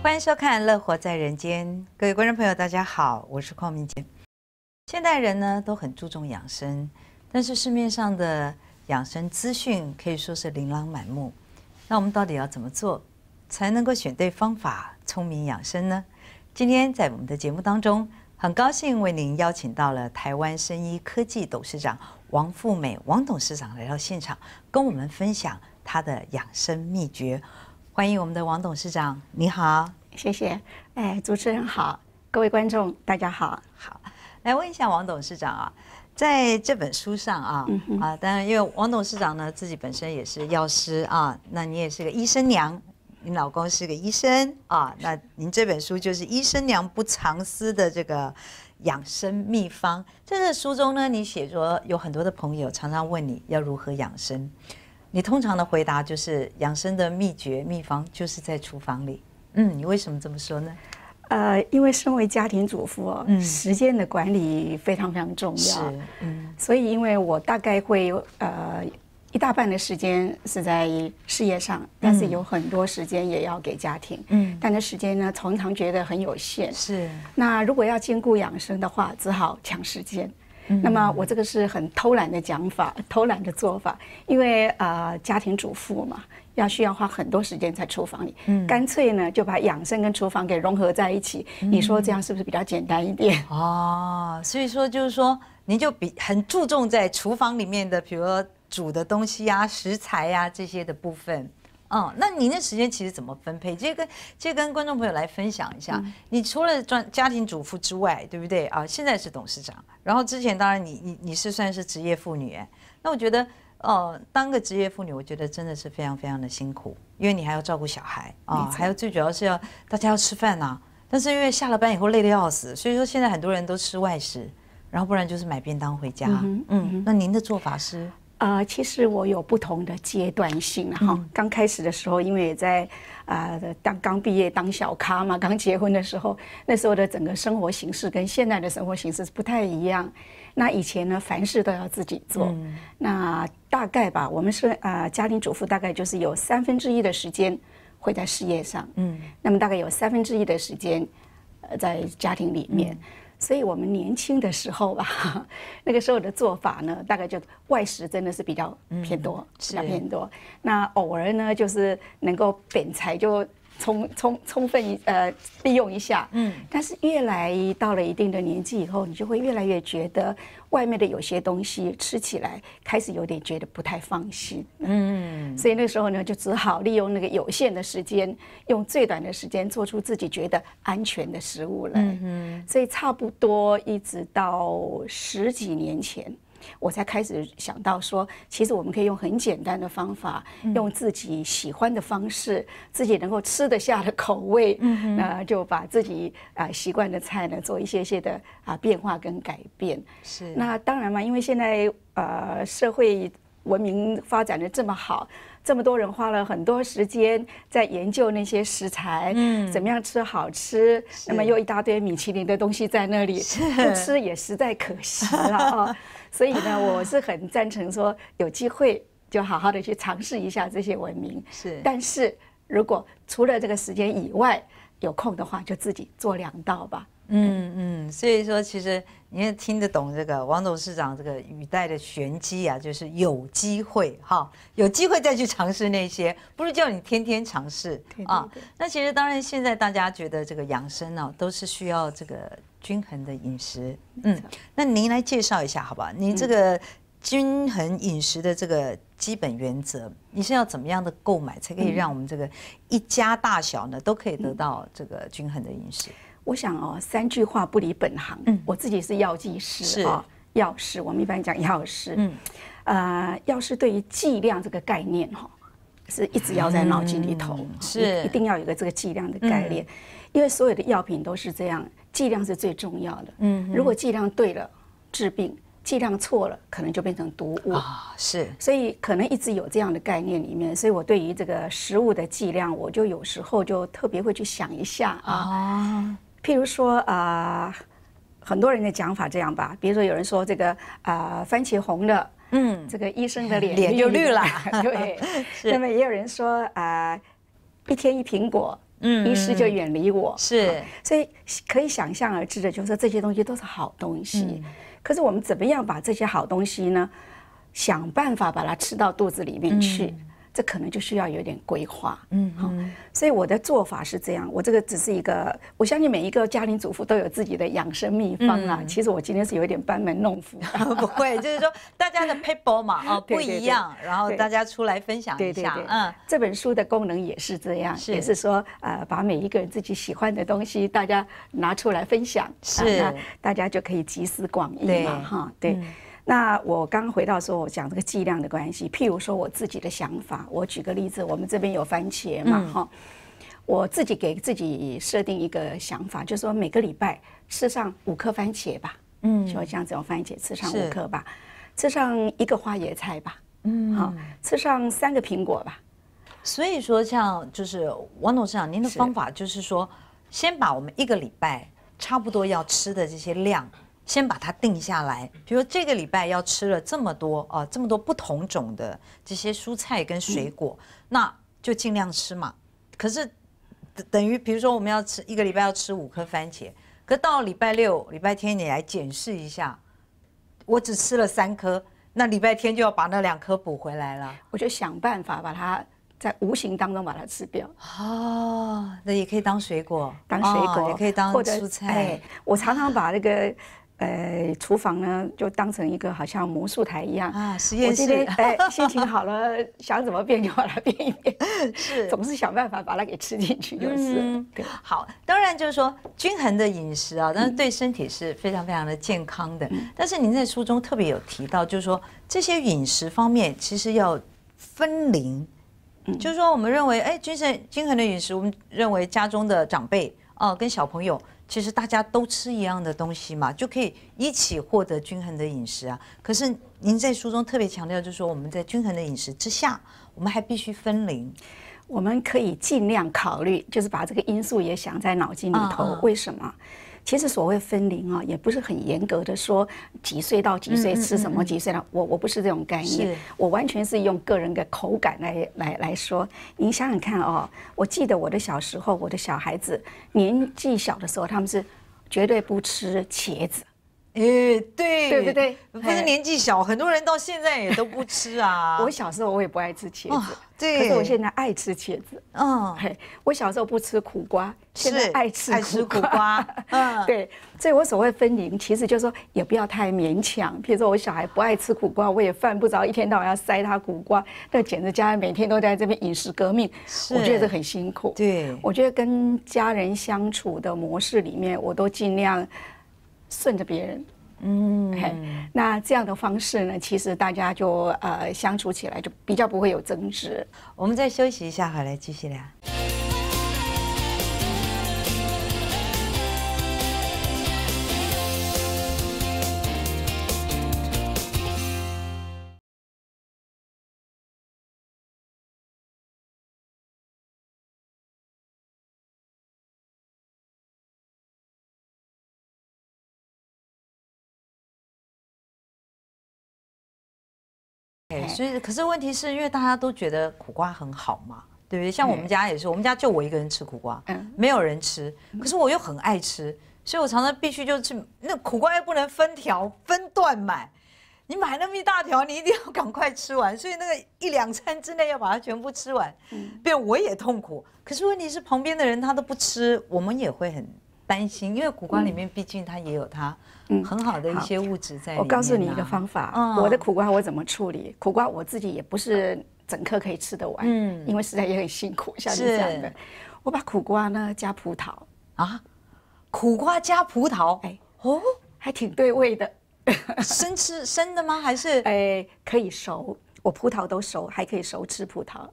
欢迎收看《乐活在人间》，各位观众朋友，大家好，我是邝明杰。现代人呢都很注重养生，但是市面上的养生资讯可以说是琳琅满目。那我们到底要怎么做，才能够选对方法，聪明养生呢？今天在我们的节目当中，很高兴为您邀请到了台湾生医科技董事长王富美王董事长来到现场，跟我们分享他的养生秘诀。欢迎我们的王董事长，你好，谢谢。哎，主持人好，各位观众大家好，好，来问一下王董事长啊，在这本书上啊，啊，当然因为王董事长呢自己本身也是药师啊，那你也是个医生娘，你老公是个医生啊，那您这本书就是医生娘不藏私的这个养生秘方。在这书中呢，你写着有很多的朋友常常问你要如何养生。你通常的回答就是养生的秘诀秘方就是在厨房里。嗯，你为什么这么说呢？呃，因为身为家庭主妇，时间的管理非常非常重要。嗯，所以因为我大概会呃一大半的时间是在事业上，但是有很多时间也要给家庭。嗯，但那时间呢，常常觉得很有限。是。那如果要兼顾养生的话，只好抢时间。那么我这个是很偷懒的讲法，偷懒的做法，因为啊家庭主妇嘛，要需要花很多时间在厨房里，干脆呢就把养生跟厨房给融合在一起，你说这样是不是比较简单一点？哦，所以说就是说，您就比很注重在厨房里面的，比如说煮的东西啊、食材啊这些的部分。嗯，那您的时间其实怎么分配？这跟这跟观众朋友来分享一下。你除了做家庭主妇之外，对不对啊？现在是董事长，然后之前当然你你你是算是职业妇女。那我觉得，呃，当个职业妇女，我觉得真的是非常非常的辛苦，因为你还要照顾小孩啊，还有最主要是要大家要吃饭呐。但是因为下了班以后累得要死，所以说现在很多人都吃外食，然后不然就是买便当回家。嗯，那您的做法是？啊，其实我有不同的阶段性哈。刚开始的时候，因为也在啊，当刚毕业当小咖嘛，刚结婚的时候，那时候的整个生活形式跟现在的生活形式不太一样。那以前呢，凡事都要自己做。那大概吧，我们是啊，家庭主妇大概就是有三分之一的时间会在事业上，嗯，那么大概有三分之一的时间在家庭里面。所以我们年轻的时候吧，那个时候的做法呢，大概就外食真的是比较偏多，是偏多。那偶尔呢，就是能够本菜就。充充充分呃利用一下，嗯，但是越来到了一定的年纪以后，你就会越来越觉得外面的有些东西吃起来开始有点觉得不太放心，嗯，所以那时候呢，就只好利用那个有限的时间，用最短的时间做出自己觉得安全的食物来，嗯，所以差不多一直到十几年前。我才开始想到说，其实我们可以用很简单的方法，用自己喜欢的方式，自己能够吃得下的口味，那就把自己啊习惯的菜呢做一些些的啊变化跟改变。是。那当然嘛，因为现在呃社会文明发展的这么好，这么多人花了很多时间在研究那些食材，嗯，怎么样吃好吃，那么又一大堆米其林的东西在那里，不吃也实在可惜了啊。所以呢，我是很赞成说，有机会就好好的去尝试一下这些文明。是，但是如果除了这个时间以外有空的话，就自己做两道吧。嗯嗯，所以说其实你也听得懂这个王董事长这个语带的玄机啊，就是有机会哈，有机会再去尝试那些，不是叫你天天尝试啊。那其实当然现在大家觉得这个养生呢，都是需要这个均衡的饮食。嗯，那您来介绍一下好不好？您这个均衡饮食的这个基本原则，你是要怎么样的购买，才可以让我们这个一家大小呢，都可以得到这个均衡的饮食？我想哦，三句话不离本行。嗯，我自己是药剂师啊，药师。我们一般讲药师。嗯，呃，药师对于剂量这个概念哈，是一直要在脑筋里头。是，一定要有个这个剂量的概念，因为所有的药品都是这样，剂量是最重要的。嗯，如果剂量对了，治病；剂量错了，可能就变成毒物。啊，是。所以可能一直有这样的概念里面，所以我对于这个食物的剂量，我就有时候就特别会去想一下啊。哦。譬如说啊，很多人的讲法这样吧，比如说有人说这个啊，番茄红的，嗯，这个医生的脸 脸就绿了，对。那么也有人说啊，一天一苹果，嗯，医师就远离我。是，所以可以想象而知的，就是说这些东西都是好东西。可是我们怎么样把这些好东西呢？想办法把它吃到肚子里面去。这可能就需要有点规划，嗯，好，所以我的做法是这样，我这个只是一个，我相信每一个家庭主妇都有自己的养生秘方啦。其实我今天是有点班门弄斧，不会，就是说大家的 p a p e r 嘛，哦不一样，然后大家出来分享一下，嗯，这本书的功能也是这样，也是说，呃，把每一个人自己喜欢的东西，大家拿出来分享，是，大家就可以集思广益嘛，哈，对。那我刚回到说，我讲这个剂量的关系。譬如说，我自己的想法，我举个例子，我们这边有番茄嘛，哈，我自己给自己设定一个想法，就是说每个礼拜吃上五颗番茄吧，嗯，就像这种番茄吃上五颗吧，吃上一个花椰菜吧，嗯，好，吃上三个苹果吧。所以说，像就是王董事长您的方法，就是说，先把我们一个礼拜差不多要吃的这些量。先把它定下来，比如说这个礼拜要吃了这么多啊，这么多不同种的这些蔬菜跟水果，那就尽量吃嘛。可是等等于，比如说我们要吃一个礼拜要吃五颗番茄，可到礼拜六、礼拜天你来检视一下，我只吃了三颗，那礼拜天就要把那两颗补回来了。我就想办法把它在无形当中把它吃掉。哦，那也可以当水果，当水果也可以当蔬菜。我常常把那个。呃，厨房呢，就当成一个好像魔术台一样啊。实验室，哎，心情好了，想怎么变就把它变一变。是，总是想办法把它给吃进去，就是。好，当然就是说均衡的饮食啊，但是对身体是非常非常的健康的。但是您在书中特别有提到，就是说这些饮食方面其实要分龄，嗯，就是说我们认为，哎，均衡均衡的饮食，我们认为家中的长辈啊，跟小朋友。其实大家都吃一样的东西嘛，就可以一起获得均衡的饮食啊。可是您在书中特别强调，就是说我们在均衡的饮食之下，我们还必须分龄。我们可以尽量考虑，就是把这个因素也想在脑筋里头。为什么？其实所谓分龄啊，也不是很严格的说几岁到几岁吃什么，几岁了我我不是这种概念，我完全是用个人的口感来来来说。您想想看哦，我记得我的小时候，我的小孩子年纪小的时候，他们是绝对不吃茄子。哎，对对对，不是年纪小，很多人到现在也都不吃啊。我小时候我也不爱吃茄子，对。可是我现在爱吃茄子，嗯。嘿，我小时候不吃苦瓜，现在爱吃爱吃苦瓜，嗯。对，所以我所谓分龄，其实就是说也不要太勉强。比如说我小孩不爱吃苦瓜，我也犯不着一天到晚要塞他苦瓜，那简直家人每天都在这边饮食革命，我觉得这很辛苦。对，我觉得跟家人相处的模式里面，我都尽量。顺着别人，嗯，那这样的方式呢，其实大家就呃相处起来就比较不会有争执。我们再休息一下，回来继续聊。所以，可是问题是因为大家都觉得苦瓜很好嘛，对不对？像我们家也是，我们家就我一个人吃苦瓜，没有人吃。可是我又很爱吃，所以我常常必须就去那苦瓜又不能分条分段买，你买那么一大条，你一定要赶快吃完。所以那个一两餐之内要把它全部吃完，不然我也痛苦。可是问题是旁边的人他都不吃，我们也会很。担心，因为苦瓜里面毕竟它也有它很好的一些物质在。我告诉你一个方法，我的苦瓜我怎么处理？苦瓜我自己也不是整颗可以吃得完，嗯，因为实在也很辛苦，像是这样的。我把苦瓜呢加葡萄啊，苦瓜加葡萄，哎哦，还挺对味的。生吃 生的吗？还是哎可以熟？我葡萄都熟，还可以熟吃葡萄。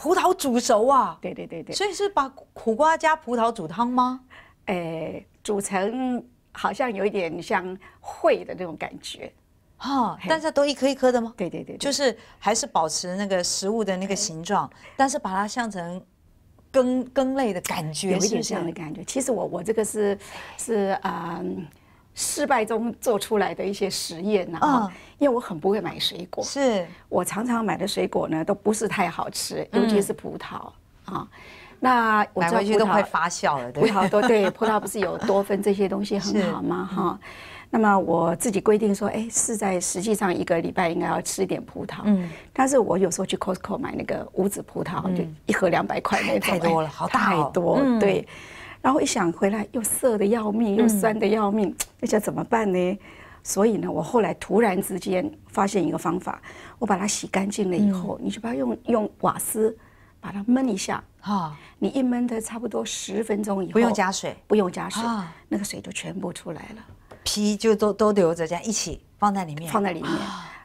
葡萄煮熟啊？对对对对，所以是把苦瓜加葡萄煮汤吗？哎，组成好像有一点像会的那种感觉，哈，但是都一颗一颗的吗？对对对，就是还是保持那个食物的那个形状，但是把它像成根根类的感觉，有一点像的感觉。其实我我这个是是啊，失败中做出来的一些实验呢，嗯，因为我很不会买水果，是我常常买的水果呢，都不是太好吃，尤其是葡萄啊。那我回去都快发酵了，对葡萄多对葡萄不是有多酚这些东西很好吗？哈，那么我自己规定说，哎，是在实际上一个礼拜应该要吃一点葡萄，嗯，但是我有时候去 Costco 买那个无籽葡萄，就一盒两百块，太多了，好大哦，对，然后一想回来又涩的要命，又酸的要命，那叫怎么办呢？所以呢，我后来突然之间发现一个方法，我把它洗干净了以后，你就不要用用瓦斯。把它焖一下，啊。你一焖它差不多十分钟以后，不用加水，不用加水，那个水就全部出来了，皮就都都留着，这样一起放在里面，放在里面，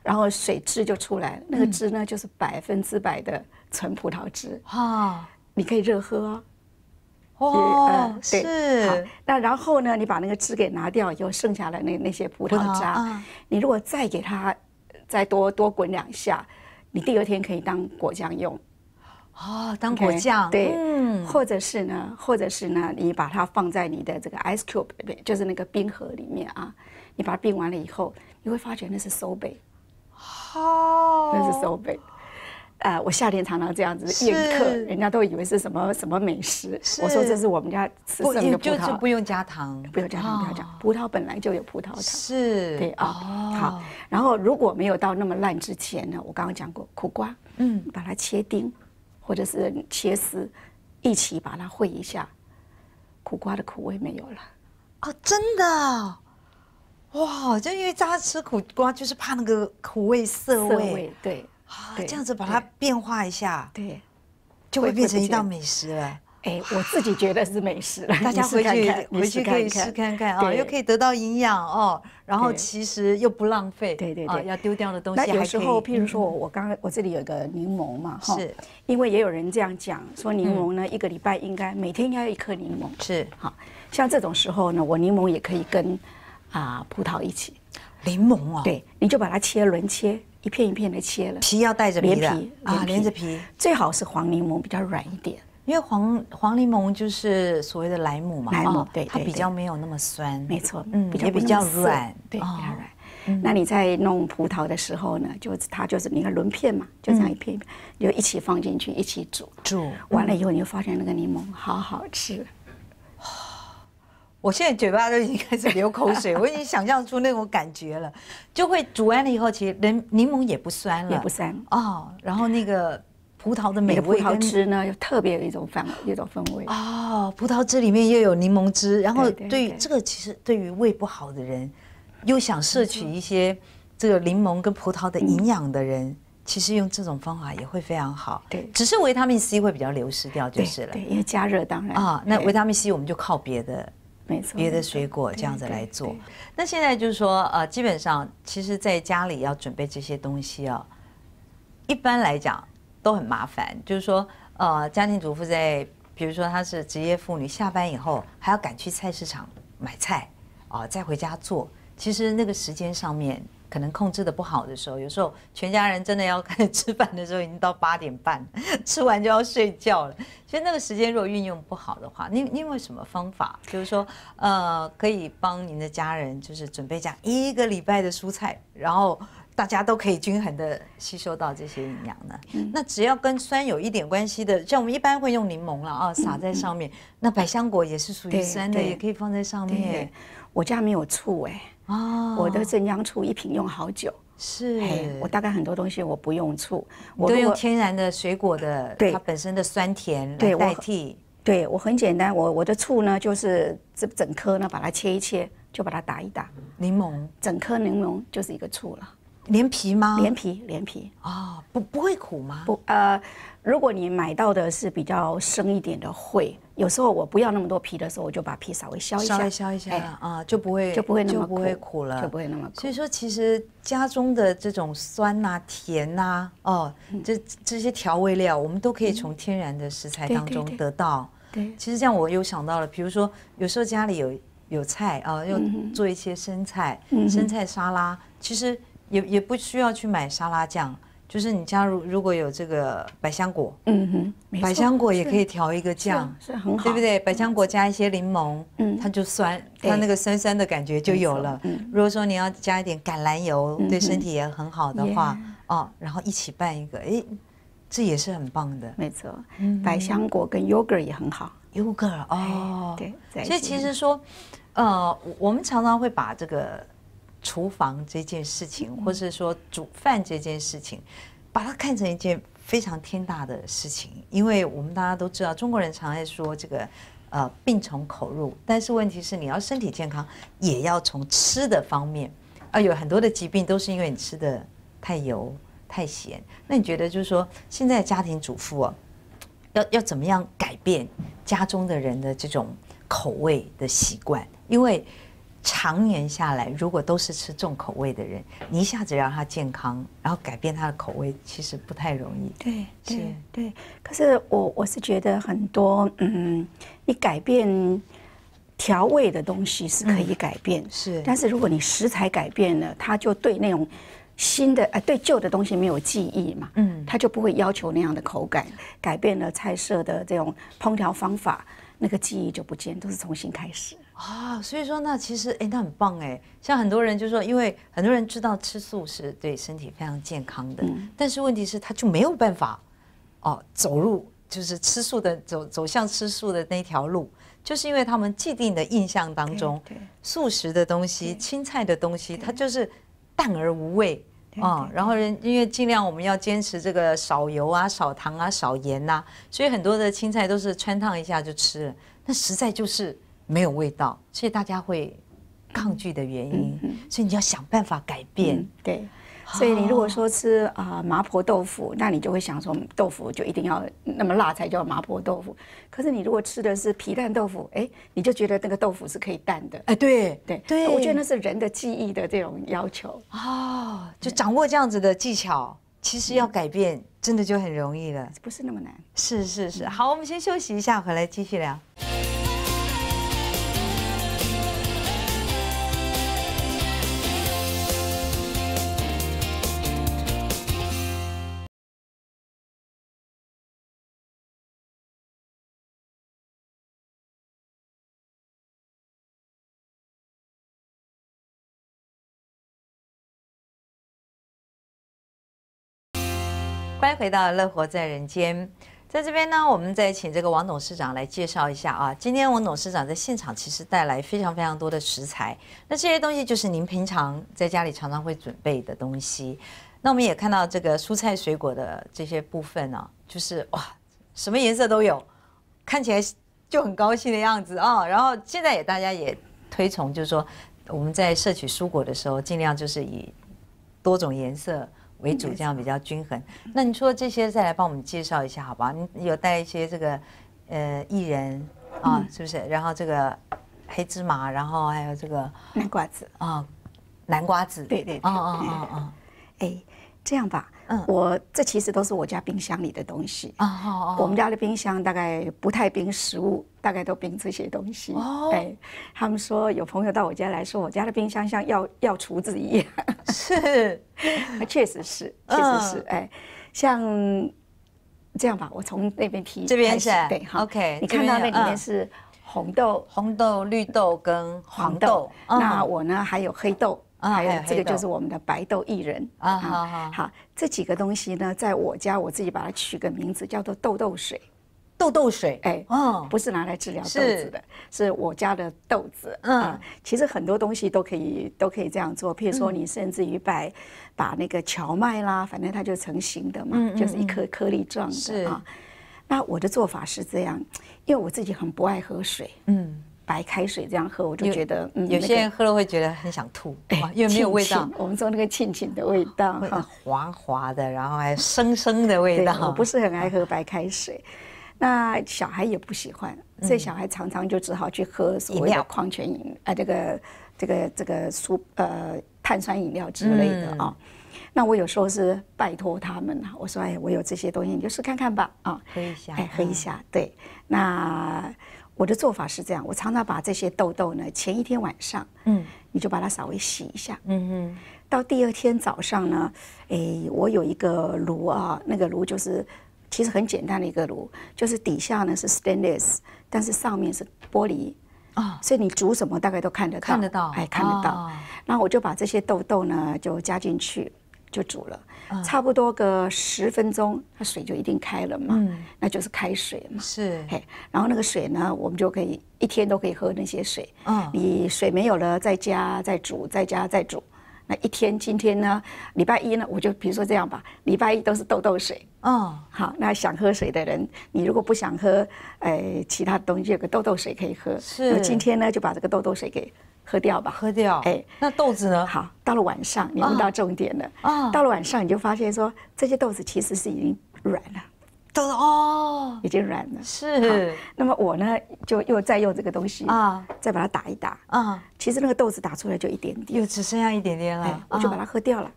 然后水汁就出来了，那个汁呢就是百分之百的纯葡萄汁，啊，你可以热喝，哦，是，那然后呢，你把那个汁给拿掉以后，剩下来那那些葡萄渣，你如果再给它再多多滚两下，你第二天可以当果酱用。哦，当果酱对，或者是呢，或者是呢，你把它放在你的这个 ice cube，就是那个冰盒里面啊。你把它冰完了以后，你会发觉那是收贝，好，那是收贝。呃，我夏天常常这样子宴客，人家都以为是什么什么美食。我说这是我们家吃剩的葡萄，就是不用加糖，不用加糖，不要加。葡萄本来就有葡萄糖。是，对啊。好，然后如果没有到那么烂之前呢，我刚刚讲过苦瓜，嗯，把它切丁。或者是切丝，一起把它烩一下，苦瓜的苦味没有了。哦，真的，哇！就因为大家吃苦瓜就是怕那个苦味涩味，对，啊，这样子把它变化一下，对，就会变成一道美食了。哎，我自己觉得是美食。大家回去回去可以试看看啊，又可以得到营养哦，然后其实又不浪费。对对对，要丢掉的东西。那有时候，譬如说，我我刚刚我这里有一个柠檬嘛，哈，是。因为也有人这样讲，说柠檬呢，一个礼拜应该每天要一颗柠檬。是。好，像这种时候呢，我柠檬也可以跟啊葡萄一起。柠檬哦。对，你就把它切轮切，一片一片的切了，皮要带着连皮啊，连着皮。最好是黄柠檬，比较软一点。因为黄黄柠檬就是所谓的莱姆嘛，哦，对，它比较没有那么酸，没错，嗯，也比较软，对，比较软。那你在弄葡萄的时候呢，就它就是你看轮片嘛，就这样一片一片，就一起放进去一起煮，煮完了以后，你就发现那个柠檬好好吃。我现在嘴巴都已经开始流口水，我已经想象出那种感觉了，就会煮完了以后，其实柠柠檬也不酸了，也不酸哦，然后那个。葡萄的美味，葡萄汁呢又特别有一种氛一种风味哦，葡萄汁里面又有柠檬汁，然后对于这个其实对于胃不好的人，又想摄取一些这个柠檬跟葡萄的营养的人，其实用这种方法也会非常好。对，只是维他命 C 会比较流失掉就是了。对，因为加热当然啊，那维他命 C 我们就靠别的，没错，别的水果这样子来做。那现在就是说，呃，基本上其实在家里要准备这些东西啊，一般来讲。都很麻烦，就是说，呃，家庭主妇在，比如说她是职业妇女，下班以后还要赶去菜市场买菜，哦，再回家做。其实那个时间上面可能控制的不好的时候，有时候全家人真的要开始吃饭的时候已经到八点半，吃完就要睡觉了。其实那个时间如果运用不好的话，有没有什么方法？就是说，呃，可以帮您的家人就是准备这样一个礼拜的蔬菜，然后。大家都可以均衡的吸收到这些营养呢。那只要跟酸有一点关系的，像我们一般会用柠檬了啊，撒在上面。那百香果也是属于酸的，也可以放在上面。我家没有醋哎。啊。我的镇江醋一瓶用好久。是。我大概很多东西我不用醋，我都用天然的水果的它本身的酸甜来代替。对我很简单，我我的醋呢就是这整颗呢把它切一切，就把它打一打。柠檬。整颗柠檬就是一个醋了。连皮吗？连皮，连皮哦，不，不会苦吗？不，呃，如果你买到的是比较生一点的，会有时候我不要那么多皮的时候，我就把皮稍微削一下，削一下，啊，就不会就不会就不会苦了，就不会那么苦。所以说，其实家中的这种酸呐、甜呐，哦，这这些调味料，我们都可以从天然的食材当中得到。对，其实这样我又想到了，比如说有时候家里有有菜啊，要做一些生菜、生菜沙拉，其实。也也不需要去买沙拉酱，就是你加入如果有这个百香果，嗯哼，百香果也可以调一个酱，是很好，对不对？百香果加一些柠檬，嗯，它就酸，它那个酸酸的感觉就有了。如果说你要加一点橄榄油，对身体也很好的话，哦，然后一起拌一个，哎，这也是很棒的。没错，百香果跟 yogurt 也很好，yogurt 哦，对。所以其实说，呃，我们常常会把这个。厨房这件事情，或是说煮饭这件事情，把它看成一件非常天大的事情，因为我们大家都知道，中国人常爱说这个，呃，病从口入。但是问题是，你要身体健康，也要从吃的方面，啊，有很多的疾病都是因为你吃的太油、太咸。那你觉得，就是说，现在家庭主妇啊，要要怎么样改变家中的人的这种口味的习惯？因为常年下来，如果都是吃重口味的人，你一下子让他健康，然后改变他的口味，其实不太容易。对，是，对。可是我我是觉得很多，嗯，你改变调味的东西是可以改变，是。但是如果你食材改变了，他就对那种新的呃，对旧的东西没有记忆嘛，嗯，他就不会要求那样的口感。改变了菜色的这种烹调方法，那个记忆就不见，都是重新开始。啊，所以说那其实哎，那很棒哎。像很多人就说，因为很多人知道吃素是对身体非常健康的，但是问题是他就没有办法哦，走入就是吃素的走走向吃素的那条路，就是因为他们既定的印象当中，素食的东西、青菜的东西，它就是淡而无味啊。然后人因为尽量我们要坚持这个少油啊、少糖啊、少盐呐，所以很多的青菜都是穿烫一下就吃了，那实在就是。没有味道，所以大家会抗拒的原因。所以你要想办法改变。对，所以你如果说吃啊麻婆豆腐，那你就会想说豆腐就一定要那么辣才叫麻婆豆腐。可是你如果吃的是皮蛋豆腐，哎，你就觉得那个豆腐是可以淡的。哎，对对对，我觉得那是人的记忆的这种要求啊。就掌握这样子的技巧，其实要改变真的就很容易了，不是那么难。是是是，好，我们先休息一下，回来继续聊。欢迎回到《乐活在人间》。在这边呢，我们再请这个王董事长来介绍一下啊。今天王董事长在现场其实带来非常非常多的食材，那这些东西就是您平常在家里常常会准备的东西。那我们也看到这个蔬菜水果的这些部分呢，就是哇，什么颜色都有，看起来就很高兴的样子啊。然后现在也大家也推崇，就是说我们在摄取蔬果的时候，尽量就是以多种颜色。为主，这样比较均衡。那你说这些，再来帮我们介绍一下，好不好？你有带一些这个，呃，薏仁啊，是不是？然后这个黑芝麻，然后还有这个南瓜子啊，南瓜子，对对对，啊啊啊啊，哎，这样吧，嗯，我这其实都是我家冰箱里的东西啊，我们家的冰箱大概不太冰食物。大概都冰这些东西哦。哎，他们说有朋友到我家来说，我家的冰箱像药药橱子一样。是，确实是，确实是。哎，像这样吧，我从那边提。这边是。对，好。OK。你看到那里面是红豆、红豆、绿豆跟黄豆。那我呢还有黑豆，还有这个就是我们的白豆薏仁。啊，好好好。这几个东西呢，在我家我自己把它取个名字，叫做豆豆水。豆豆水，哎，哦，不是拿来治疗豆子的，是我家的豆子。嗯，其实很多东西都可以，都可以这样做。譬如说，你甚至于把把那个荞麦啦，反正它就成型的嘛，就是一颗颗粒状的啊。那我的做法是这样，因为我自己很不爱喝水，嗯，白开水这样喝，我就觉得，嗯，有些人喝了会觉得很想吐，因为没有味道。我们说那个沁沁的味道，滑滑的，然后还生生的味道。我不是很爱喝白开水。那小孩也不喜欢，所以小孩常常就只好去喝所谓的矿泉饮啊，这个这个这个苏呃碳酸饮料之类的啊。那我有时候是拜托他们啊，我说哎，我有这些东西，你就试看看吧啊，喝一下，哎，喝一下。对，那我的做法是这样，我常常把这些痘痘呢，前一天晚上，嗯，你就把它稍微洗一下，嗯嗯，到第二天早上呢，哎，我有一个炉啊，那个炉就是。其实很简单的一个炉，就是底下呢是 stainless，但是上面是玻璃啊，所以你煮什么大概都看得到，看得到，哎，看得到。那我就把这些豆豆呢就加进去，就煮了，差不多个十分钟，它水就一定开了嘛，那就是开水嘛。是。嘿，然后那个水呢，我们就可以一天都可以喝那些水。嗯。你水没有了，再加再煮，再加再煮。一天，今天呢，礼拜一呢，我就比如说这样吧，礼拜一都是豆豆水哦。好，那想喝水的人，你如果不想喝，呃，其他东西有个豆豆水可以喝。是。那今天呢，就把这个豆豆水给喝掉吧。喝掉。哎，那豆子呢？好，到了晚上，你问到重点了。啊。到了晚上，你就发现说，这些豆子其实是已经软了。豆哦，已经软了。是。那么我呢，就又再用这个东西啊，再把它打一打。啊。其实那个豆子打出来就一点点，又只剩下一点点了，我就把它喝掉了。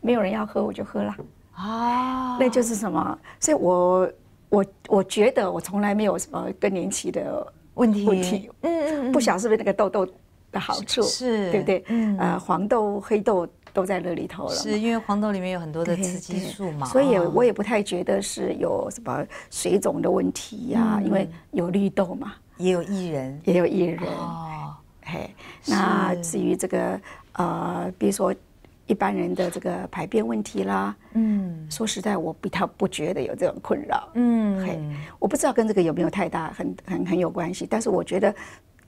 没有人要喝，我就喝了。啊，那就是什么？所以，我我我觉得我从来没有什么更年期的问题问题。嗯嗯不晓得是不是那个豆豆的好处？是。对不对？嗯。呃，黄豆、黑豆。都在那里头了，是因为黄豆里面有很多的雌激素嘛，所以我也不太觉得是有什么水肿的问题呀，因为有绿豆嘛，也有薏仁，也有薏仁哦。嘿，那至于这个呃，比如说一般人的这个排便问题啦，嗯，说实在，我比较不觉得有这种困扰，嗯，嘿，我不知道跟这个有没有太大很很很有关系，但是我觉得。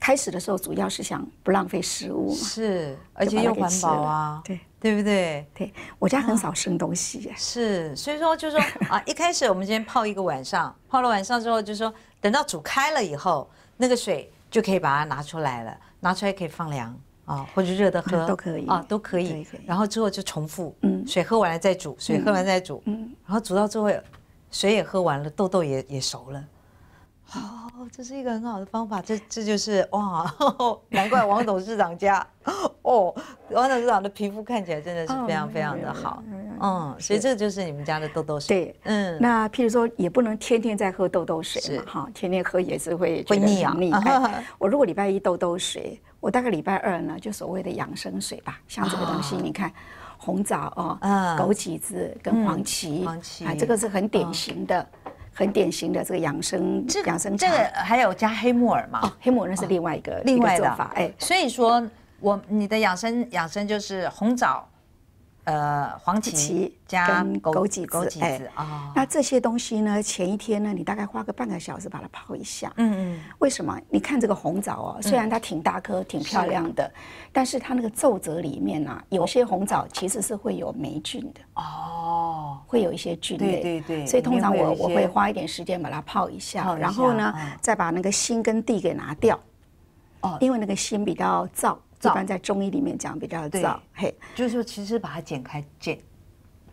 开始的时候主要是想不浪费食物，是，而且又环保啊，对对不对？对我家很少剩东西，是，所以说就是说啊，一开始我们今天泡一个晚上，泡了晚上之后，就说等到煮开了以后，那个水就可以把它拿出来了，拿出来可以放凉啊，或者热的喝都可以啊，都可以。然后之后就重复，嗯，水喝完了再煮，水喝完再煮，嗯，然后煮到最后，水也喝完了，豆豆也也熟了，好。这是一个很好的方法，这这就是哇，难怪王董事长家 哦，王董事长的皮肤看起来真的是非常非常的好，嗯，所以这就是你们家的豆豆水。对，嗯，那譬如说也不能天天在喝豆豆水嘛，哈，天天喝也是会会腻啊，腻感。我如果礼拜一豆豆水，我大概礼拜二呢，就所谓的养生水吧，像这个东西，你看红枣哦，枸杞子跟黄芪，黄芪啊，这个是很典型的。很典型的这个养生养生茶，这个还有加黑木耳嘛？哦，黑木耳那是另外一个另外的做法。哎，所以说我你的养生养生就是红枣。呃，黄芪加枸杞子，哎，那这些东西呢？前一天呢，你大概花个半个小时把它泡一下。嗯嗯。为什么？你看这个红枣哦，虽然它挺大颗、挺漂亮的，但是它那个皱褶里面呢，有些红枣其实是会有霉菌的。哦。会有一些菌类。对对对。所以通常我我会花一点时间把它泡一下，然后呢，再把那个芯跟蒂给拿掉。哦。因为那个芯比较燥。一般在中医里面讲比较早，嘿，就是其实把它剪开剪，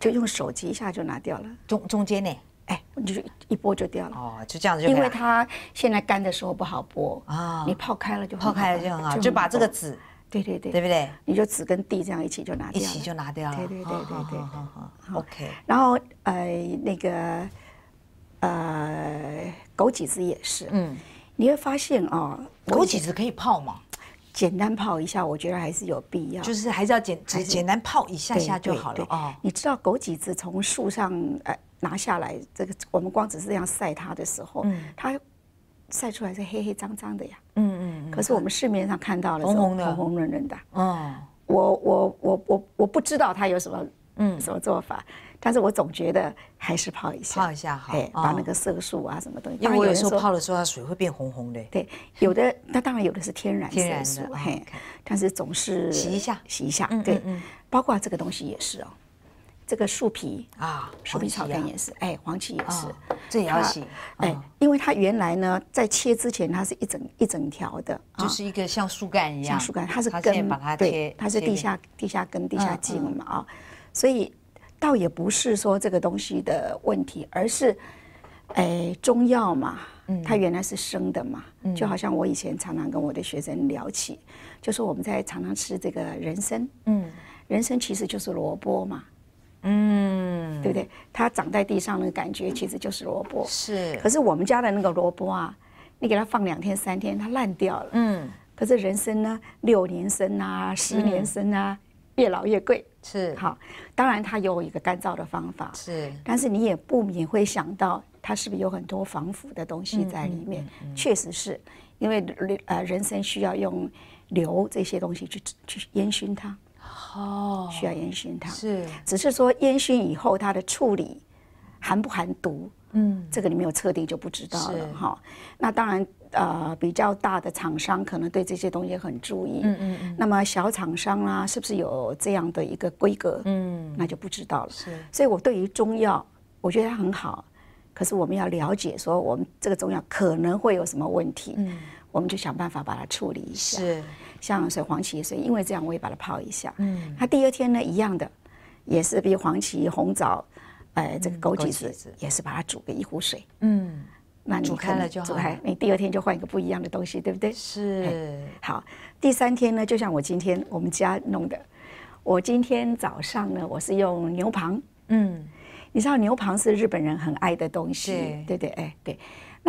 就用手机一下就拿掉了。中中间呢，哎，就是一剥就掉了。哦，就这样子。因为它现在干的时候不好剥啊，你泡开了就泡开了就很好，就把这个籽，对对对，对不对？你就籽跟蒂这样一起就拿掉，一起就拿掉了。对对对对对，好好 OK。然后呃那个呃枸杞子也是，嗯，你会发现啊，枸杞子可以泡吗？简单泡一下，我觉得还是有必要。就是还是要简简简单泡一下下就好了。哦，你知道枸杞子从树上呃拿下来，这个我们光只是这样晒它的时候，它晒出来是黑黑脏脏的呀。嗯嗯嗯。可是我们市面上看到了红红的、红润润的。哦。我我我我我不知道它有什么嗯什么做法。但是我总觉得还是泡一下，泡一下好，哎，把那个色素啊什么东西。因为我有时候泡的时候，它水会变红红的。对，有的，它 当然有的是天然色素，嘿，但是总是洗一下，洗一下，对，包括这个东西也是哦，这个树皮啊，树皮、草根也是，哎，黄芪也是，这也要洗，哎，因为它原来呢，在切之前，它是一整一整条的，就是一个像树干一样，像树干，它是根，对，它是地下地下根、地下茎嘛啊，所以。倒也不是说这个东西的问题，而是，哎，中药嘛，它原来是生的嘛，就好像我以前常常跟我的学生聊起，就说我们在常常吃这个人参，嗯，人参其实就是萝卜嘛，嗯，对不对？它长在地上的感觉其实就是萝卜，是。可是我们家的那个萝卜啊，你给它放两天三天，它烂掉了，嗯。可是人参呢，六年生啊，十年生啊，越老越贵。是好，当然它有一个干燥的方法，是，但是你也不免会想到它是不是有很多防腐的东西在里面。确实是，因为呃，人参需要用硫这些东西去去烟熏它，哦，需要烟熏它，是，只是说烟熏以后它的处理含不含毒，嗯，这个你没有测定就不知道了，哈。那当然。呃，比较大的厂商可能对这些东西很注意。嗯嗯嗯。那么小厂商啦，是不是有这样的一个规格？嗯，那就不知道了。是。所以我对于中药，我觉得它很好，可是我们要了解说，我们这个中药可能会有什么问题，嗯，我们就想办法把它处理一下。是。像水黄芪，所以因为这样，我也把它泡一下。嗯。它第二天呢，一样的，也是比如黄芪、红枣，哎，这个枸杞子也是把它煮个一壶水。嗯。那你开了就好你第二天就换一个不一样的东西，对不对？是。好，第三天呢，就像我今天我们家弄的，我今天早上呢，我是用牛蒡。嗯，你知道牛蒡是日本人很爱的东西，对对哎对。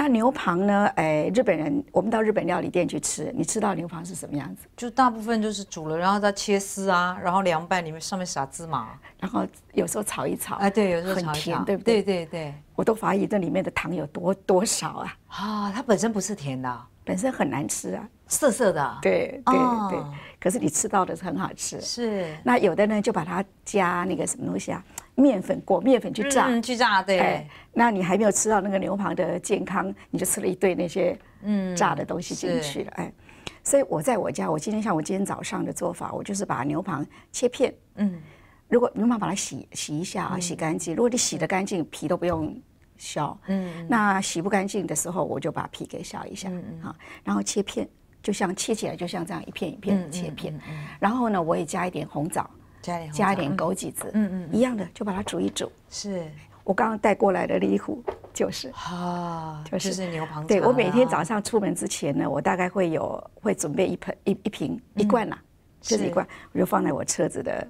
那牛蒡呢？哎，日本人，我们到日本料理店去吃，你吃到牛蒡是什么样子？就大部分就是煮了，然后再切丝啊，然后凉拌，里面上面撒芝麻，然后有时候炒一炒啊，对，有时候炒一炒，很甜，对不对？对对对，我都怀疑这里面的糖有多多少啊！啊，它本身不是甜的，本身很难吃啊，涩涩的。对对对，可是你吃到的是很好吃。是。那有的呢，就把它加那个什么东西啊？面粉裹面粉去炸去炸，对。哎，那你还没有吃到那个牛蒡的健康，你就吃了一堆那些嗯炸的东西进去了，哎。所以我在我家，我今天像我今天早上的做法，我就是把牛蒡切片，嗯。如果牛蒡把它洗洗一下啊，洗干净，如果你洗的干净，皮都不用削，嗯。那洗不干净的时候，我就把皮给削一下啊，然后切片，就像切起来就像这样一片一片的切片，然后呢，我也加一点红枣。加点加点枸杞子，嗯嗯，一样的就把它煮一煮。是我刚刚带过来的那壶，就是啊，就是牛蒡对我每天早上出门之前呢，我大概会有会准备一盆一一瓶一罐呐，就是一罐，我就放在我车子的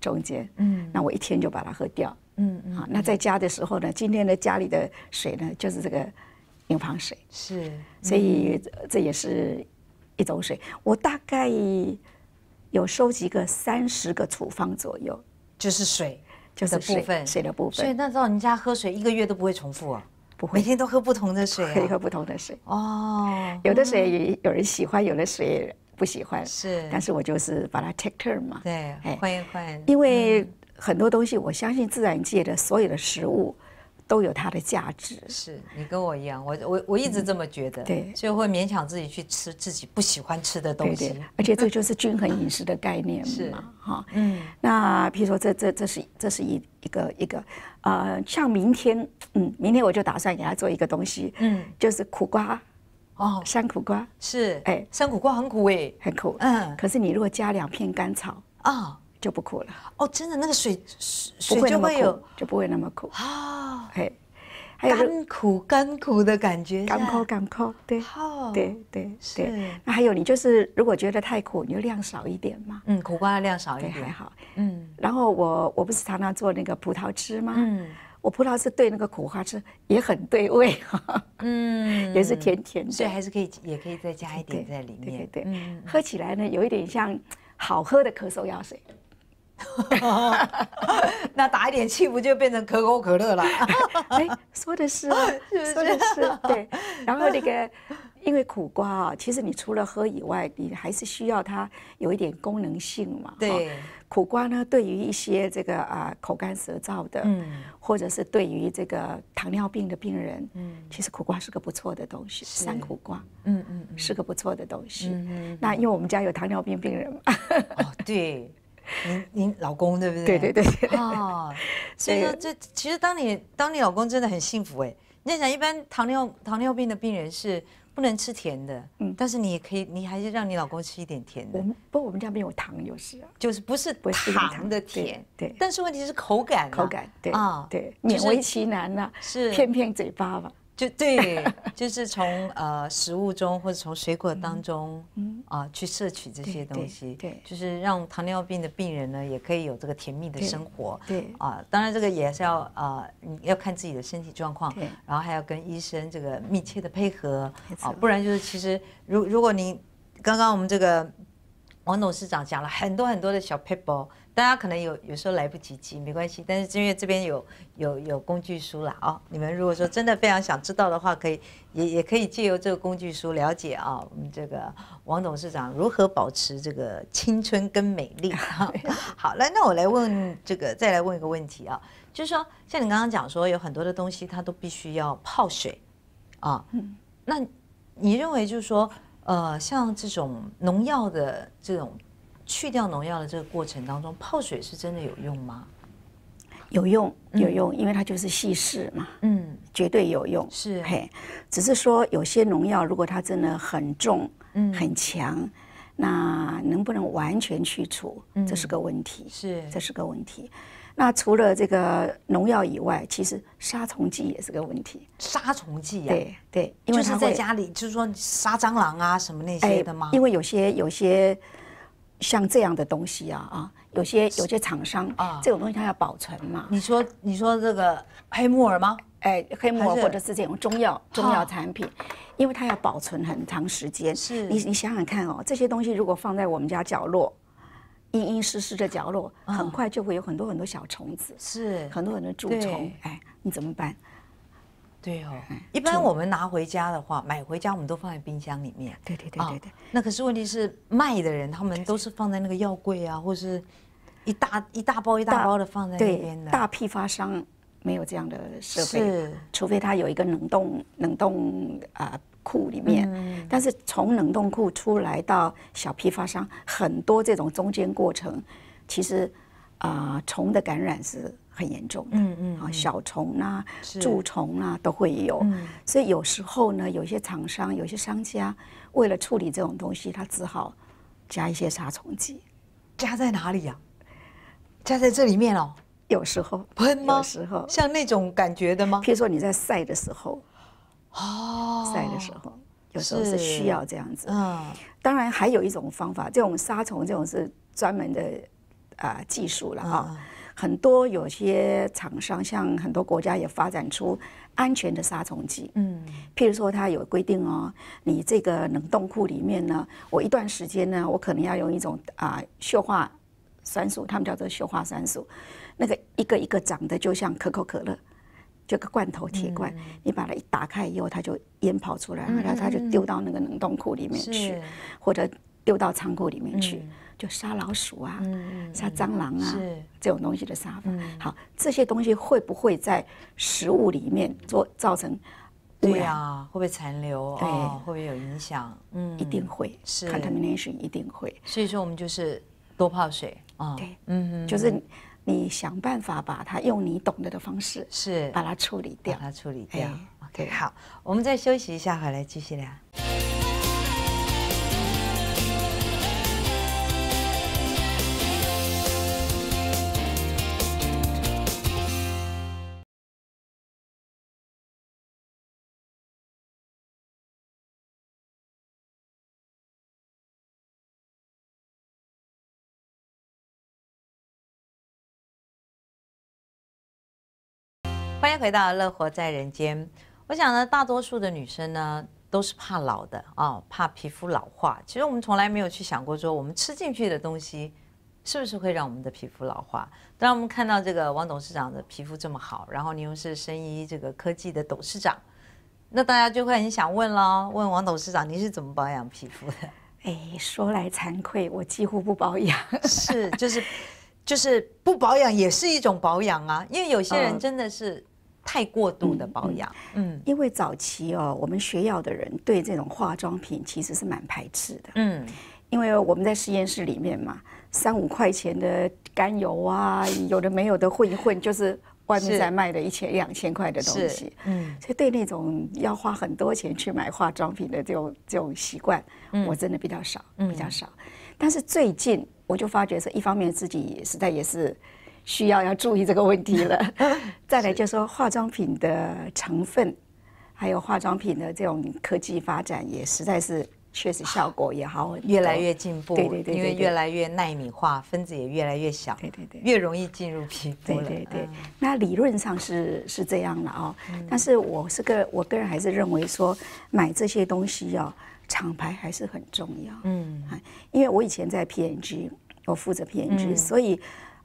中间。嗯，那我一天就把它喝掉。嗯嗯，好，那在家的时候呢，今天的家里的水呢，就是这个牛蒡水。是，所以这也是一种水。我大概。有收集个三十个处方左右，就是水，就是部分水的部分。所以那到人家喝水一个月都不会重复啊，不会，每天都喝不同的水，可以喝不同的水。哦，有的水有人喜欢，有的水不喜欢。是，但是我就是把它 take turn 嘛。对，欢迎欢迎。因为很多东西，我相信自然界的所有的食物。都有它的价值。是你跟我一样，我我我一直这么觉得。对，所以会勉强自己去吃自己不喜欢吃的东西。对，而且这就是均衡饮食的概念嘛，哈。嗯，那比如说这这这是这是一一个一个，呃，像明天，嗯，明天我就打算给他做一个东西，嗯，就是苦瓜，哦，山苦瓜是，哎，山苦瓜很苦哎，很苦，嗯，可是你如果加两片甘草，啊、就不苦了哦，真的那个水水就会有就不会那么苦啊。嘿，甘苦甘苦的感觉，甘苦甘苦，对对对对，那还有你就是如果觉得太苦，你就量少一点嘛。嗯，苦瓜的量少一点还好。嗯，然后我我不是常常做那个葡萄汁吗？嗯，我葡萄是对那个苦瓜汁也很对味哈。嗯，也是甜甜，所以还是可以也可以再加一点在里面。对对，喝起来呢有一点像好喝的咳嗽药水。那打一点气，不就变成可口可乐了？哎，说的 是，说的是，对。然后那个，因为苦瓜啊，其实你除了喝以外，你还是需要它有一点功能性嘛。对，苦瓜呢，对于一些这个啊口干舌燥的，或者是对于这个糖尿病的病人，嗯，其实苦瓜是个不错的东西。三苦瓜，嗯嗯，是个不错的东西。那因为我们家有糖尿病病人嘛。哦，对。您您老公对不对？对对对 所以说这其实当你当你老公真的很幸福哎。你想一般糖尿糖尿病的病人是不能吃甜的，嗯，但是你可以，你还是让你老公吃一点甜的。我们不过我们家没有糖，有时啊，就是不是糖的甜，对。但是问题是口感，口感对啊，对，勉为其难呐，是骗骗嘴巴吧。就对，就是从呃食物中或者从水果当中啊去摄取这些东西，对，就是让糖尿病的病人呢也可以有这个甜蜜的生活，对，啊，当然这个也是要啊要看自己的身体状况，对，然后还要跟医生这个密切的配合，啊，不然就是其实如如果您刚刚我们这个王董事长讲了很多很多的小 p e p e l e 大家可能有有时候来不及记，没关系。但是因月这边有有有工具书了啊，你们如果说真的非常想知道的话，可以 也也可以借由这个工具书了解啊。我们这个王董事长如何保持这个青春跟美丽？好，来，那我来问这个，再来问一个问题啊，就是说像你刚刚讲说有很多的东西它都必须要泡水啊，那你认为就是说呃，像这种农药的这种。去掉农药的这个过程当中，泡水是真的有用吗？有用，有用，因为它就是稀释嘛。嗯，绝对有用。是，嘿，只是说有些农药如果它真的很重，嗯，很强，那能不能完全去除？嗯，这是个问题。是，这是个问题。那除了这个农药以外，其实杀虫剂也是个问题。杀虫剂啊？对对，就是在家里，就是说杀蟑螂啊什么那些的吗？因为有些有些。像这样的东西啊啊，有些有些厂商啊，这种东西它要保存嘛。你说你说这个黑木耳吗？哎，黑木耳或者是这种中药中药产品，因为它要保存很长时间。是，你你想想看哦，这些东西如果放在我们家角落，阴阴湿湿的角落，很快就会有很多很多小虫子，是很多很多蛀虫，哎，你怎么办？对哦，一般我们拿回家的话，买回家我们都放在冰箱里面。对对对对对。那可是问题是，卖的人他们都是放在那个药柜啊，或是一大一大包一大包的放在那边的。大批发商没有这样的设备，除非他有一个冷冻冷冻啊库里面。但是从冷冻库出来到小批发商，很多这种中间过程，其实啊虫的感染是。很严重的，嗯嗯，啊，小虫啊、蛀虫啊，都会有，所以有时候呢，有些厂商、有些商家为了处理这种东西，他只好加一些杀虫剂，加在哪里呀？加在这里面哦。有时候喷吗？有时候像那种感觉的吗？譬如说你在晒的时候，哦，晒的时候有时候是需要这样子，嗯，当然还有一种方法，这种杀虫这种是专门的啊技术了啊。很多有些厂商，像很多国家也发展出安全的杀虫剂。嗯，譬如说，它有规定哦，你这个冷冻库里面呢，我一段时间呢，我可能要用一种啊，溴化酸素，他们叫做溴化酸素，那个一个一个长得就像可口可乐，这个罐头铁罐，你把它一打开以后，它就烟跑出来，然后它就丢到那个冷冻库里面去，或者。丢到仓库里面去，就杀老鼠啊，杀蟑螂啊，这种东西的杀法。好，这些东西会不会在食物里面做造成污染？会不会残留？哦，会不会有影响？嗯，一定会。是，contamination 一定会。所以说，我们就是多泡水啊，对，嗯，就是你想办法把它用你懂得的方式，是把它处理掉，把它处理掉。OK，好，我们再休息一下，回来继续聊。回到乐活在人间，我想呢，大多数的女生呢都是怕老的啊，怕皮肤老化。其实我们从来没有去想过，说我们吃进去的东西是不是会让我们的皮肤老化。当然，我们看到这个王董事长的皮肤这么好，然后你又是生医这个科技的董事长，那大家就会很想问了：问王董事长，你是怎么保养皮肤的？哎，说来惭愧，我几乎不保养。是，就是，就是不保养也是一种保养啊。因为有些人真的是。太过度的保养，嗯，因为早期哦，我们学药的人对这种化妆品其实是蛮排斥的，嗯，因为我们在实验室里面嘛，三五块钱的甘油啊，有的没有的混一混，就是外面在卖的一千、两千块的东西，嗯，所以对那种要花很多钱去买化妆品的这种这种习惯，嗯，我真的比较少，比较少，但是最近我就发觉，说一方面自己实在也是。需要要注意这个问题了。再来就说化妆品的成分，还有化妆品的这种科技发展，也实在是确实效果也好，越来越进步，对对对，因为越来越纳米化，分子也越来越小，对对，越容易进入皮肤对对对，那理论上是是这样了哦。但是我是个我个人还是认为说买这些东西哦，厂牌还是很重要。嗯，因为我以前在 P&G，我负责 P&G，所以。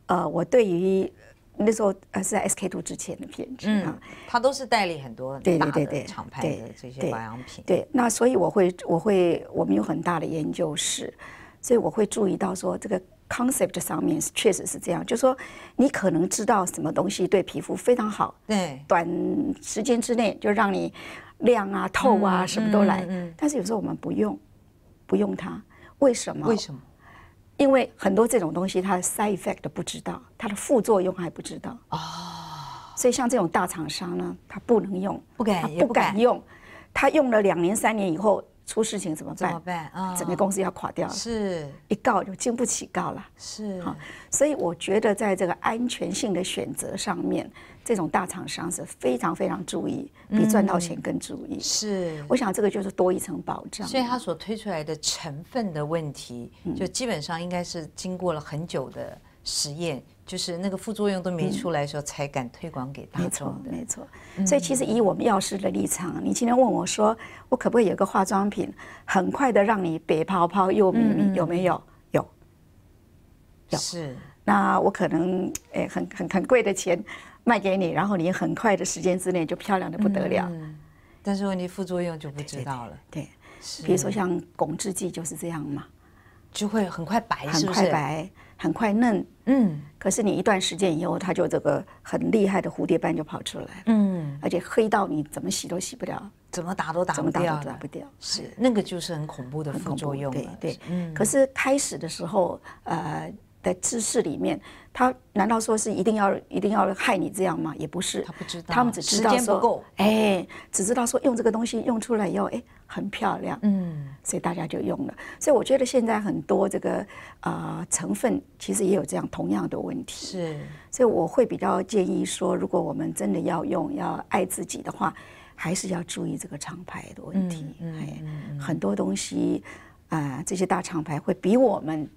呃，我对于那时候呃是 SK two 之前的片子啊，它都是代理很多大的厂牌的这些保养品。对，那所以我会我会我们有很大的研究室，所以我会注意到说这个 concept 上面确实是这样，就说你可能知道什么东西对皮肤非常好，对，短时间之内就让你亮啊透啊什么都来，嗯，但是有时候我们不用，不用它，为什么？为什么？因为很多这种东西，它的 side effect 不知道，它的副作用还不知道哦。所以像这种大厂商呢，他不能用，不敢，不敢用，他用了两年三年以后。出事情怎么办？怎么办啊？整个公司要垮掉了。是，一告就经不起告了。是。好，所以我觉得在这个安全性的选择上面，这种大厂商是非常非常注意，比赚到钱更注意。是。我想这个就是多一层保障。所以它所推出来的成分的问题，就基本上应该是经过了很久的。实验就是那个副作用都没出来的时候，才敢推广给大众。没错，没错。所以其实以我们药师的立场，你今天问我说，我可不可以有个化妆品，很快的让你白泡泡又密密？有没有？有，有。是。那我可能诶，很很很贵的钱卖给你，然后你很快的时间之内就漂亮的不得了。但是问题副作用就不知道了。对。比如说像巩制剂就是这样嘛，就会很快白，很快白，很快嫩。嗯，可是你一段时间以后，它就这个很厉害的蝴蝶斑就跑出来，嗯，而且黑到你怎么洗都洗不掉，怎么打都打不掉，打不掉，是那个就是很恐怖的副作用对，对，嗯。可是开始的时候，呃，在知识里面。他难道说是一定要一定要害你这样吗？也不是，他不知道。他们只知道说，哎，只知道说用这个东西用出来要哎很漂亮，嗯，所以大家就用了。所以我觉得现在很多这个啊成分其实也有这样同样的问题。是，所以我会比较建议说，如果我们真的要用要爱自己的话，还是要注意这个厂牌的问题。嗯嗯嗯，很多东西啊，这些大厂牌会比我们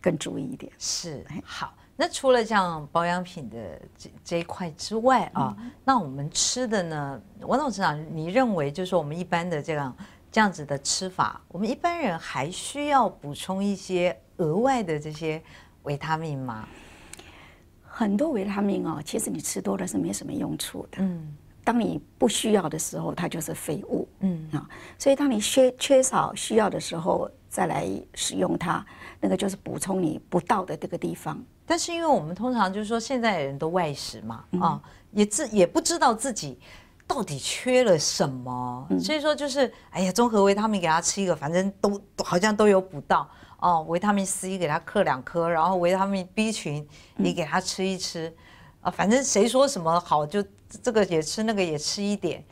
更注意一点。是，好。那除了像保养品的这这一块之外啊，那我们吃的呢？王董事长，你认为就是我们一般的这样这样子的吃法，我们一般人还需要补充一些额外的这些维他命吗？很多维他命哦，其实你吃多了是没什么用处的。嗯。当你不需要的时候，它就是废物。嗯啊，所以当你缺缺少需要的时候，再来使用它，那个就是补充你不到的这个地方。但是因为我们通常就是说，现在的人都外食嘛，啊，也自也不知道自己到底缺了什么，所以说就是，哎呀，综合维他命给他吃一个，反正都好像都有补到，哦，维他命 C 给他嗑两颗，然后维他命 B 群也给他吃一吃，啊，反正谁说什么好就这个也吃那个也吃一点，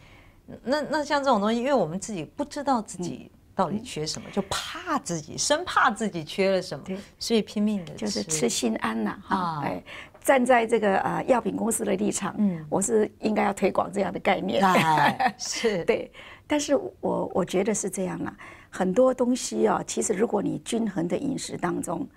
那那像这种东西，因为我们自己不知道自己。到底缺什么？就怕自己，生怕自己缺了什么，所以拼命的就是吃心安呐。啊，哎，站在这个呃药品公司的立场，嗯，我是应该要推广这样的概念。啊，是对，但是我我觉得是这样啊，很多东西啊，其实如果你均衡的饮食当中，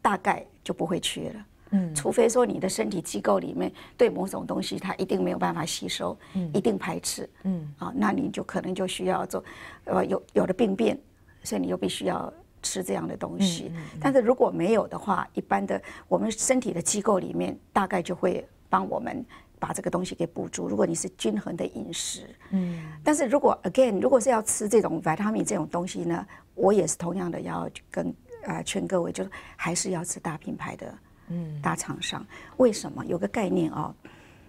大概就不会缺了。嗯，除非说你的身体机构里面对某种东西它一定没有办法吸收，一定排斥，嗯，啊，那你就可能就需要做，呃，有有的病变，所以你又必须要吃这样的东西。但是如果没有的话，一般的我们身体的机构里面大概就会帮我们把这个东西给补足。如果你是均衡的饮食，嗯，但是如果 again 如果是要吃这种 vitamin 这种东西呢，我也是同样的要跟啊劝各位，就是还是要吃大品牌的。嗯，大厂商为什么有个概念啊？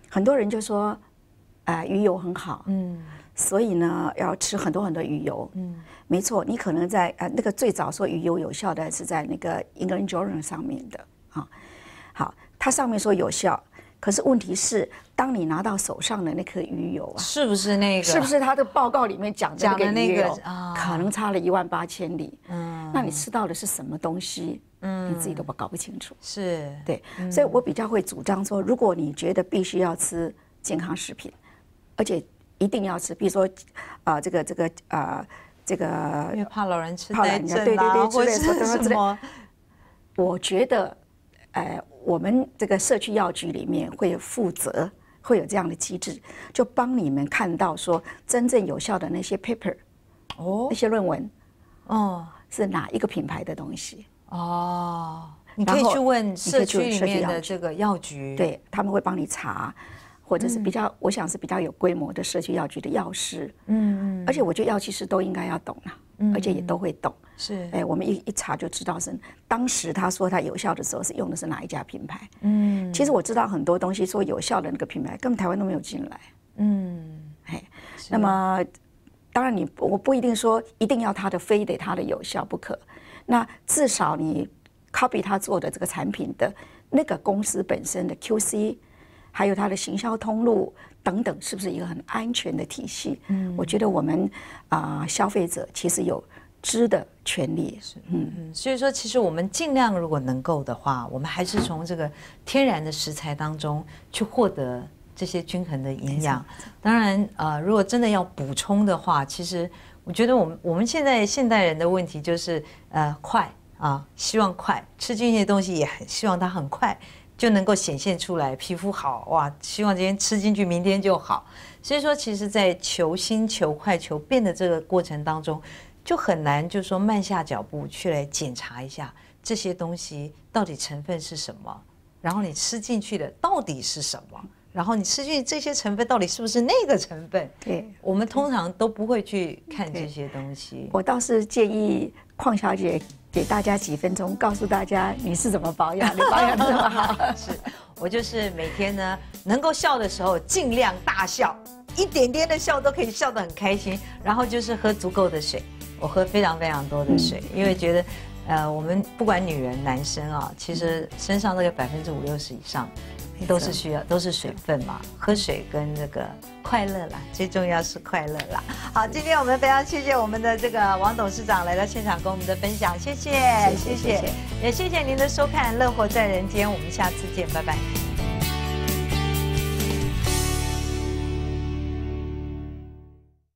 很多人就说，啊，鱼油很好，嗯，所以呢，要吃很多很多鱼油，嗯，没错，你可能在呃那个最早说鱼油有效的是在那个 e n g l a n d Journal 上面的啊，好，它上面说有效，可是问题是，当你拿到手上的那颗鱼油啊，是不是那个？是不是它的报告里面讲讲的那个可能差了一万八千里，嗯，那你吃到的是什么东西？嗯，你自己都不搞不清楚，是对，所以我比较会主张说，如果你觉得必须要吃健康食品，而且一定要吃，比如说，啊，这个这个啊，这个，怕老人吃奶人啊，对对对，或者什么，我觉得，呃，我们这个社区药局里面会负责，会有这样的机制，就帮你们看到说真正有效的那些 paper，哦，那些论文，哦，是哪一个品牌的东西。哦，你可以去问社区里面的这个药局，对他们会帮你查，或者是比较，我想是比较有规模的社区药局的药师，嗯，而且我觉得药剂师都应该要懂啊，嗯，而且也都会懂，是，哎，我们一一查就知道是当时他说他有效的时候是用的是哪一家品牌，嗯，其实我知道很多东西说有效的那个品牌根本台湾都没有进来，嗯，哎，那么当然你我不一定说一定要它的，非得它的有效不可。那至少你 copy 他做的这个产品的那个公司本身的 QC，还有它的行销通路等等，是不是一个很安全的体系？嗯，我觉得我们啊，消费者其实有知的权利。是，嗯。所以说，其实我们尽量如果能够的话，我们还是从这个天然的食材当中去获得这些均衡的营养。当然，呃，如果真的要补充的话，其实。我觉得我们我们现在现代人的问题就是，呃，快啊，希望快吃进去的东西也很希望它很快就能够显现出来，皮肤好哇，希望今天吃进去明天就好。所以说，其实在求新、求快、求变的这个过程当中，就很难就说慢下脚步去来检查一下这些东西到底成分是什么，然后你吃进去的到底是什么。然后你吃进这些成分，到底是不是那个成分？对，我们通常都不会去看这些东西。我倒是建议邝小姐给大家几分钟，告诉大家你是怎么保养，你保养这么好。是，我就是每天呢，能够笑的时候尽量大笑，一点点的笑都可以笑得很开心。然后就是喝足够的水，我喝非常非常多的水，因为觉得，呃，我们不管女人、男生啊，其实身上都有百分之五六十以上。都是需要，都是水分嘛，喝水跟这个快乐啦，最重要是快乐啦。好，今天我们非常谢谢我们的这个王董事长来到现场跟我们的分享，谢谢谢谢，也谢谢您的收看《乐活在人间》，我们下次见，拜拜。